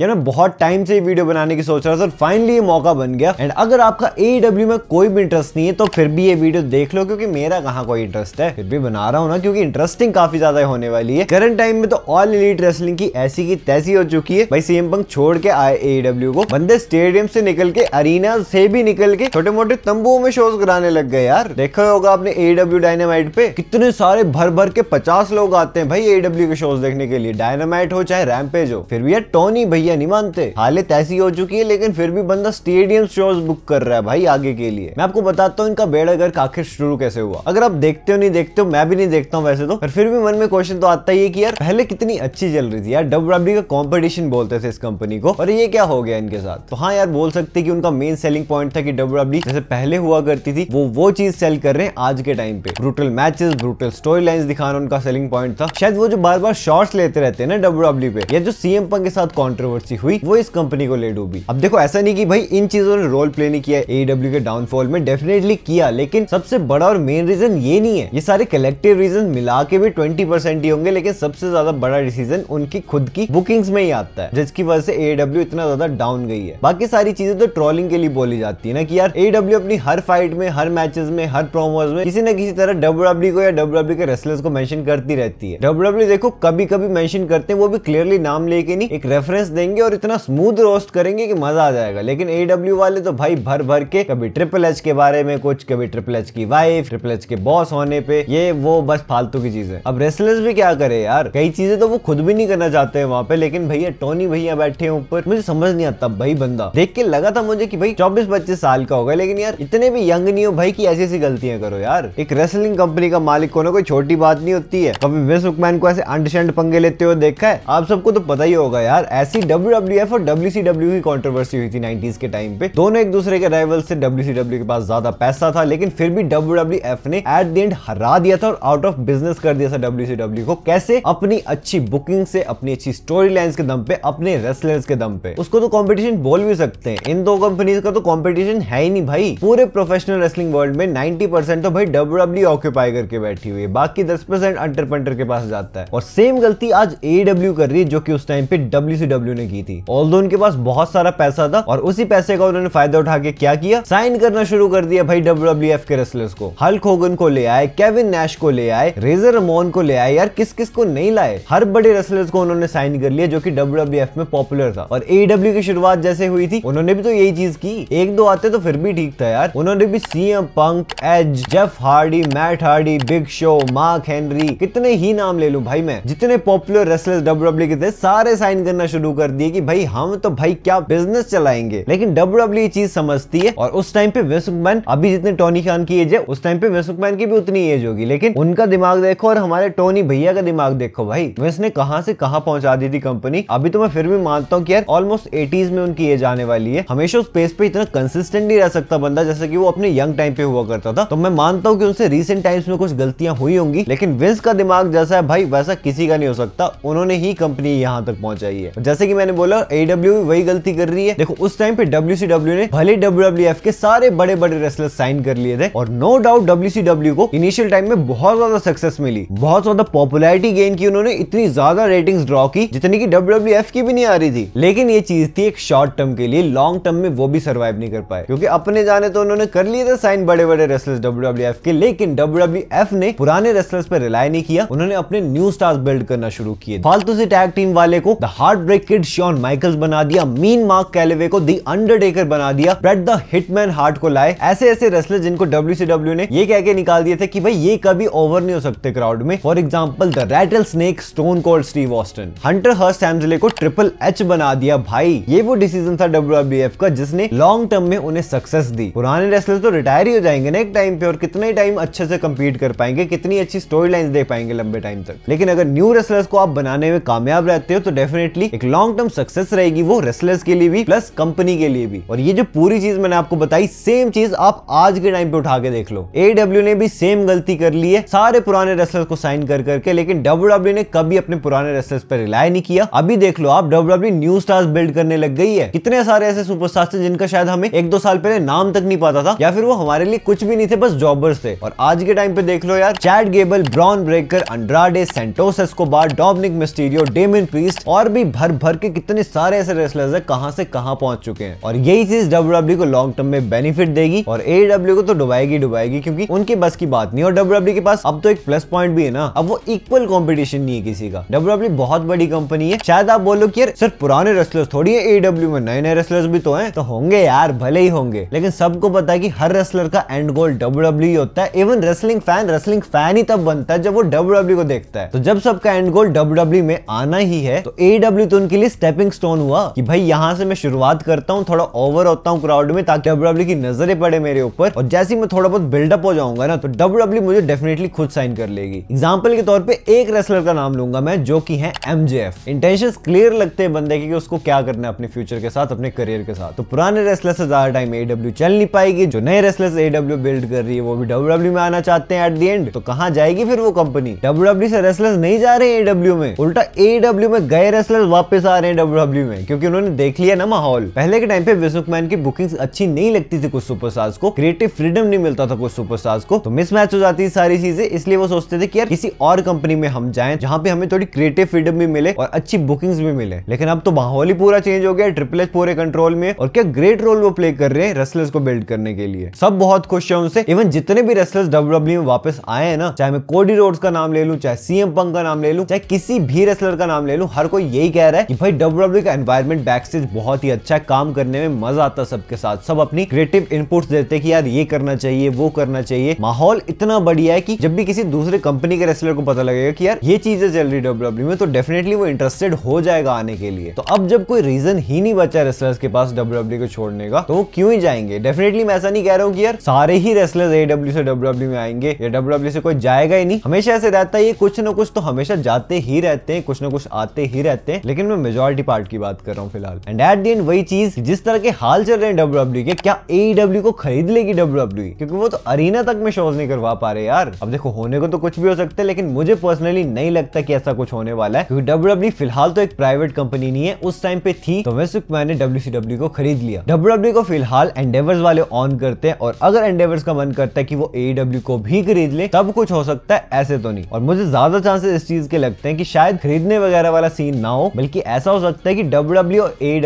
यार मैं बहुत टाइम से ये वीडियो बनाने की सोच रहा था फाइनली ये मौका बन गया एंड अगर आपका ए e में कोई भी इंटरेस्ट नहीं है तो फिर भी ये वीडियो देख लो क्योंकि मेरा कहाँ कोई इंटरेस्ट है फिर भी बना रहा हूँ ना क्योंकि इंटरेस्टिंग काफी ज्यादा होने वाली है करंट टाइम में तो ऑल इलीट रेसलिंग की ऐसी की तैसी हो चुकी है भाई सीएम पंख छोड़ के आए ए e को बंदे स्टेडियम से निकल के अरीना से भी निकल के छोटे मोटे तंबुओं में शोज कराने लग गए यार देखा होगा आपने ए डायनामाइट e पे कितने सारे भर भर के पचास लोग आते हैं भाई ए के शोज देखने के लिए डायनामाइट हो चाहे रैमपेज हो फिर भी यार टोनी भाई भैया नहीं मानते हालत तो ऐसी हो चुकी है लेकिन फिर भी बंदा स्टेडियम शोज बुक कर रहा है भाई आगे के लिए मैं आपको बताता हूँ इनका बेड़ा बेड़ागर्क आखिर शुरू कैसे हुआ अगर आप देखते हो नहीं देखते हो मैं भी नहीं देखता हूँ वैसे तो पर फिर भी मन में क्वेश्चन तो आता ही है कि यार पहले कितनी अच्छी चल रही थी यार डब्ल्यू e का कॉम्पिटिशन बोलते थे इस कंपनी को और ये क्या हो गया इनके साथ तो हाँ यार बोल सकते कि उनका मेन सेलिंग पॉइंट था कि डब्ल्यूडब्ल्यू e जैसे पहले हुआ करती थी वो वो चीज सेल कर रहे हैं आज के टाइम पे brutal matches brutal story line दिखाना उनका सेलिंग पॉइंट था शायद वो जो बार बार शॉर्ट्स लेते रहते हैं ना डब्ल्यू e पे या जो सीएम पंग के साथ कॉन्ट्रोवर्सी कंट्रोवर्सी हुई वो इस कंपनी को ले डूबी अब देखो ऐसा नहीं की भाई इन चीजों ने रोल प्ले नहीं किया एडब्ल्यू e के डाउनफॉल में डेफिनेटली किया लेकिन सबसे बड़ा और मेन रीजन ये नहीं है ये सारे कलेक्टिव रीजन मिला के भी ट्वेंटी ही होंगे लेकिन सबसे ज्यादा बड़ा डिसीजन उनकी खुद की बुकिंग्स में ही आता है जिसकी वजह से एडब्ल्यू e इतना ज्यादा डाउन गई है बाकी सारी चीजें तो ट्रोलिंग के लिए बोली जाती है ना कि यार एडब्ल्यू e अपनी हर फाइट में हर मैचेस में हर प्रोमोज में किसी न किसी तरह डब्ल्यू को या डब्ल्यू के रेसलर्स को मेंशन करती रहती है डब्ल्यू देखो कभी कभी मेंशन करते हैं वो भी क्लियरली नाम लेके नहीं एक रेफरेंस दे बनाएंगे और इतना स्मूथ रोस्ट करेंगे कि मजा आ जाएगा लेकिन एडब्ल्यू वाले तो भाई भर भर के कभी ट्रिपल एच के बारे में कुछ कभी ट्रिपल एच की वाइफ ट्रिपल एच के बॉस होने पे ये वो बस फालतू की चीज है अब रेसलर्स भी क्या करे यार कई चीजें तो वो खुद भी नहीं करना चाहते हैं वहाँ पे लेकिन भैया टोनी भैया बैठे हैं ऊपर मुझे समझ नहीं आता भाई बंदा देख के लगा था मुझे की भाई चौबीस पच्चीस साल का होगा लेकिन यार इतने भी यंग नहीं हो भाई की ऐसी ऐसी गलतियां करो यार एक रेसलिंग कंपनी का मालिक होना कोई छोटी बात नहीं होती है कभी विस को ऐसे अंडशंड पंगे लेते हुए देखा है आप सबको तो पता ही होगा यार ऐसी डब्ल्यू और डब्ल्यू की कॉन्ट्रोवर्सी हुई थी नाइनटीज के टाइम पे दोनों एक दूसरे के राइवल से डब्ल्यू के पास ज्यादा पैसा था लेकिन फिर भी डब्ल्यू डब्ल्यू एफ ने एट द एंड हरा दिया था और आउट ऑफ बिजनेस कर दिया था डब्ल्यू को कैसे अपनी अच्छी बुकिंग से अपनी अच्छी स्टोरी लाइन के दम पे अपने रेसलर्स के दम पे उसको तो कॉम्पिटिशन बोल भी सकते हैं इन दो कंपनीज का तो कॉम्पिटिशन है ही नहीं भाई पूरे प्रोफेशनल रेसलिंग वर्ल्ड में नाइनटी तो भाई डब्ल्यू डब्ल्यू ऑक्यूपाई करके बैठी हुई है बाकी दस परसेंट पंटर के पास जाता है और सेम गलती आज ए कर रही है जो कि उस टाइम पे डब्ल्यू ने उन्होंने की थी ऑल उनके पास बहुत सारा पैसा था और उसी पैसे का उन्होंने फायदा उठा के क्या किया साइन करना शुरू कर दिया भाई डब्ल्यू के रेसलर्स को हल्क होगन को ले आए केविन नैश को ले आए रेजर मोन को ले आए यार किस किस को नहीं लाए हर बड़े रेसलर्स को उन्होंने साइन कर लिया जो की डब्ल्यू में पॉपुलर था और एडब्ल्यू e की शुरुआत जैसे हुई थी उन्होंने भी तो यही चीज की एक दो आते तो फिर भी ठीक था यार उन्होंने भी C M Punk Edge Jeff Hardy Matt Hardy Big Show Mark Henry कितने ही नाम ले लू भाई मैं जितने पॉपुलर रेसलर्स डब्ल्यू के थे सारे साइन करना शुरू कर दिए कि भाई हम तो भाई क्या बिजनेस चलाएंगे लेकिन डब्ल्यू e चीज समझती है और उस टाइम पे विंस अभी जितने टोनी खान की एज है उस टाइम पे विंस की भी उतनी एज होगी लेकिन उनका दिमाग देखो और हमारे टोनी भैया का दिमाग देखो भाई विंस ने कहा से कहा पहुंचा दी थी कंपनी अभी तो मैं फिर भी मानता हूँ कि यार ऑलमोस्ट एटीज में उनकी एज आने वाली है हमेशा उस पेस पे इतना कंसिस्टेंट नहीं रह सकता बंदा जैसे की वो अपने यंग टाइम पे हुआ करता था तो मैं मानता हूँ कि उनसे रिसेंट टाइम्स में कुछ गलतियां हुई होंगी लेकिन विंस का दिमाग जैसा है भाई वैसा किसी का नहीं हो सकता उन्होंने ही कंपनी यहाँ तक पहुंचाई है जैसे कि मैं मैंने बोला एडब्ल्यू e वही गलती कर रही है देखो उस टाइम पे डब्ल्यू ने भले डब्ल्यू के सारे बड़े बड़े रेसलर साइन कर लिए थे और नो डाउट डब्ल्यू को इनिशियल टाइम में बहुत ज्यादा सक्सेस मिली बहुत ज्यादा पॉपुलरिटी गेन की उन्होंने इतनी ज्यादा रेटिंग ड्रॉ की जितनी की डब्ल्यू की भी नहीं आ रही थी लेकिन ये चीज थी एक शॉर्ट टर्म के लिए लॉन्ग टर्म में वो भी सर्वाइव नहीं कर पाए क्योंकि अपने जाने तो उन्होंने कर लिए थे साइन बड़े बड़े रेसलर्स डब्ल्यू के लेकिन डब्ल्यू ने पुराने रेसलर्स पर रिलाई नहीं किया उन्होंने अपने न्यू स्टार्स बिल्ड करना शुरू किए फालतू से टैग टीम वाले को the heart break kid Shawn Michaels बना दिया मीन मार्क कैलेवे को दी अंडरटेकर बना दिया ब्रेड द हिटमैन हार्ट को लाए ऐसे ऐसे रेसलर जिनको डब्ल्यू ने ये कह के निकाल दिए थे कि भाई ये कभी ओवर नहीं हो सकते क्राउड में for example the rattlesnake Stone Cold Steve Austin Hunter Hearst Helmsley को ट्रिपल एच बना दिया भाई ये वो डिसीजन था डब्ल्यू का जिसने लॉन्ग टर्म में उन्हें सक्सेस दी पुराने रेसलर तो रिटायर ही हो जाएंगे ना एक टाइम पे और कितने टाइम अच्छे से कम्पीट कर पाएंगे कितनी अच्छी स्टोरी लाइन दे पाएंगे लंबे टाइम तक लेकिन अगर न्यू रेसलर्स को आप बनाने में कामयाब रहते हो तो डेफिनेटली एक लॉन्ग टर्म सक्सेस रहेगी वो रेसलर्स के लिए भी प्लस कंपनी के लिए भी और ये जो पूरी चीज मैंने आपको बताई सेम चीज आप आज के टाइम पे उठा के देख लो एडब्ल्यू ने भी सेम गलती कर ली है सारे पुराने रेसलर्स को साइन कर करके लेकिन डब्ल्यू ने कभी अपने पुराने रेसलर्स पर रिलाय नहीं किया अभी देख लो आप डब्ल्यू न्यू स्टार्स बिल्ड करने लग गई है कितने सारे ऐसे सुपरस्टार थे जिनका शायद हमें एक दो साल पहले नाम तक नहीं पता था या फिर वो हमारे लिए कुछ भी नहीं थे बस जॉबर्स थे और आज के टाइम पे देख लो यार Chad Gable Bron Breakker Andrade Santos Escobar Dominik Mysterio Damian Priest और भी भर भर के कितने सारे ऐसे रेसलर्स हैं कहां से कहां पहुंच चुके हैं और यही चीज डब्ल्यू e को लॉन्ग टर्म में बेनिफिट देगी और ए e को तो डुबाएगी डुबाएगी क्योंकि उनके बस की बात नहीं और डब्ल्यू e के पास अब तो एक प्लस पॉइंट भी है ना अब वो इक्वल कॉम्पिटिशन नहीं है किसी का डब्ल्यू बहुत बड़ी कंपनी है शायद आप बोलो कि यार सिर्फ पुराने रेसलर्स थोड़ी है ए में नए नए रेसलर्स भी तो है तो होंगे यार भले ही होंगे लेकिन सबको पता है की हर रेसलर का एंड गोल डब्ल्यू होता है even wrestling fan wrestling fan ही तब बनता है जब वो डब्ल्यू को देखता है तो जब सबका एंड गोल डब्ल्यू में आना ही है तो ए तो उनके लिए स्टेपिंग स्टोन हुआ कि भाई यहाँ से मैं शुरुआत करता हूँ थोड़ा ओवर होता हूँ क्राउड में ताकि डब्ल्यूडब्ल्यू e की नजरें पड़े मेरे ऊपर और जैसे ही मैं थोड़ा बहुत बिल्डअप हो जाऊंगा ना तो डब्ल्यूडब्ल्यू e मुझे डेफिनेटली खुद साइन कर लेगी एग्जाम्पल के तौर पर एक रेसलर का नाम लूंगा मैं जो की है एम इंटेंशन क्लियर लगते हैं बंदे की उसको क्या करना है अपने फ्यूचर के साथ अपने करियर के साथ तो पुराने रेसलर से ज्यादा टाइम एडब्ल्यू e चल नहीं पाएगी जो नए रेसलर एडब्ल्यू बिल्ड कर रही है वो भी डब्ल्यूडब्ल्यू में आना चाहते हैं एट दी एंड तो कहाँ जाएगी फिर वो कंपनी डब्ल्यूडब्ल्यू से रेसलर नहीं जा रहे एडब्ल्यू में उल्टा एडब्ल्यू में गए रेसलर वापस आ रहे रहे हैं डब्ल्यू में क्योंकि उन्होंने देख लिया ना माहौल पहले के टाइम पे विस मैन की बुकिंग अच्छी नहीं लगती थी कुछ सुपरस्टार्स को क्रिएटिव फ्रीडम नहीं मिलता था कुछ सुपरस्टार्स को तो मिस मैच हो जाती है सारी चीजें इसलिए वो सोचते थे कि यार किसी और कंपनी में हम जाए जहाँ पे हमें थोड़ी क्रिएटिव फ्रीडम भी मिले और अच्छी बुकिंग भी मिले लेकिन अब तो माहौल ही पूरा चेंज हो गया ट्रिपल एच पूरे कंट्रोल में और क्या ग्रेट रोल वो प्ले कर रहे हैं रेसलर्स को बिल्ड करने के लिए सब बहुत खुश है उनसे इवन जितने भी रेसलर्स डब्ल्यू e में वापस आए हैं ना चाहे मैं कोडी रोड्स का नाम ले लू चाहे सीएम पंग का नाम ले लू चाहे किसी भी रेसलर का नाम ले लू हर कोई यही कह रहा है कि भाई डब्ल्यू e का एनवायरमेंट बैक स्टेज बहुत ही अच्छा है काम करने में मजा आता सबके साथ सब अपनी क्रिएटिव इनपुट देते कि यार ये करना चाहिए वो करना चाहिए माहौल इतना बढ़िया है कि जब भी किसी दूसरे कंपनी के रेसलर को पता लगेगा कि यार ये चीजें चल रही डब्ल्यू e में तो डेफिनेटली वो इंटरेस्टेड हो जाएगा आने के लिए तो अब जब कोई रीजन ही नहीं बचा रेसलर्स के पास डब्ल्यू e को छोड़ने का तो वो क्यों ही जाएंगे डेफिनेटली मैं ऐसा नहीं कह रहा हूँ कि यार सारे ही रेसलर एडब्ल्यू से डब्ल्यू में आएंगे या डब्ल्यू से कोई जाएगा ही नहीं हमेशा ऐसे रहता है ये कुछ ना कुछ तो हमेशा जाते ही रहते हैं कुछ ना कुछ आते ही रहते हैं लेकिन मैं मेजोर मेजोरिटी पार्ट की बात कर रहा हूँ फिलहाल एंड एट दिन वही चीज जिस तरह के हाल चल रहे हैं डब्ल्यू e के क्या ए e को खरीद लेगी डब्ल्यू e? क्योंकि वो तो अरीना तक में शोज नहीं करवा पा रहे यार अब देखो होने को तो कुछ भी हो सकता है लेकिन मुझे पर्सनली नहीं लगता कि ऐसा कुछ होने वाला है क्योंकि डब्ल्यू फिलहाल तो एक प्राइवेट कंपनी नहीं है उस टाइम पे थी तो वैसे मैंने डब्ल्यू को खरीद लिया डब्ल्यू को फिलहाल एंडेवर्स वाले ऑन करते हैं और अगर एंडेवर्स का मन करता है कि वो ए को भी खरीद ले तब कुछ हो सकता है ऐसे तो नहीं और मुझे ज्यादा चांसेस इस चीज के लगते हैं कि शायद खरीदने वगैरह वाला सीन ना हो बल्कि ऐसा हो सकता है कि डब्ल्यू और ए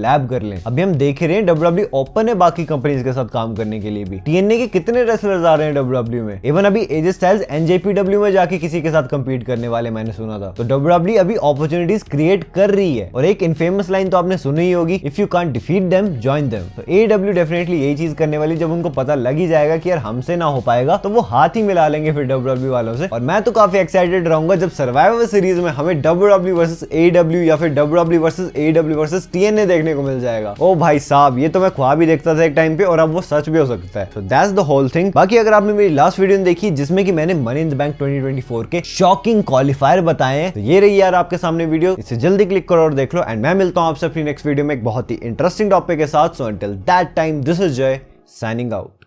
लैब कर ले अभी हम देख रहे हैं डब्ल्यू ओपन है बाकी कंपनीज के साथ काम करने के लिए भी टीएनए के कितने रेसलर्स आ रहे हैं डब्ल्यू में इवन अभी एजे स्टाइल्स एनजेपीडब्ल्यू में जाके किसी के साथ कम्पीट करने वाले मैंने सुना था तो डब्ल्यू अभी अपॉर्चुनिटीज क्रिएट कर रही है और एक इनफेमस लाइन तो आपने सुनी ही होगी if you can't defeat them join them तो ए डब्ल्यू डेफिनेटली यही चीज करने वाली जब उनको पता लग ही जाएगा कि यार हमसे ना हो पाएगा तो वो हाथ ही मिला लेंगे फिर डब्ल्यू वालों से और मैं तो काफी एक्साइटेड रहूंगा जब सर्वाइवर सीरीज में हमें डब्ल्यू डब्ल्यू वर्सेस ए या फिर W W versus A W versus T N A देखने को मिल जाएगा ओ भाई साहब ये तो मैं ख्वाब ही देखता था एक टाइम पे और अब वो सच भी हो सकता है तो दैट्स द होल थिंग बाकी अगर आपने मेरी लास्ट वीडियो देखी जिसमें कि मैंने मनी इन द बैंक 2024 के शॉकिंग क्वालिफायर बताए हैं तो ये रही यार आपके सामने वीडियो इसे जल्दी क्लिक करो और देख लो एंड मैं मिलता हूं आपसे अपनी नेक्स्ट वीडियो में एक बहुत ही इंटरेस्टिंग टॉपिक के साथ so until that time this is Jay signing out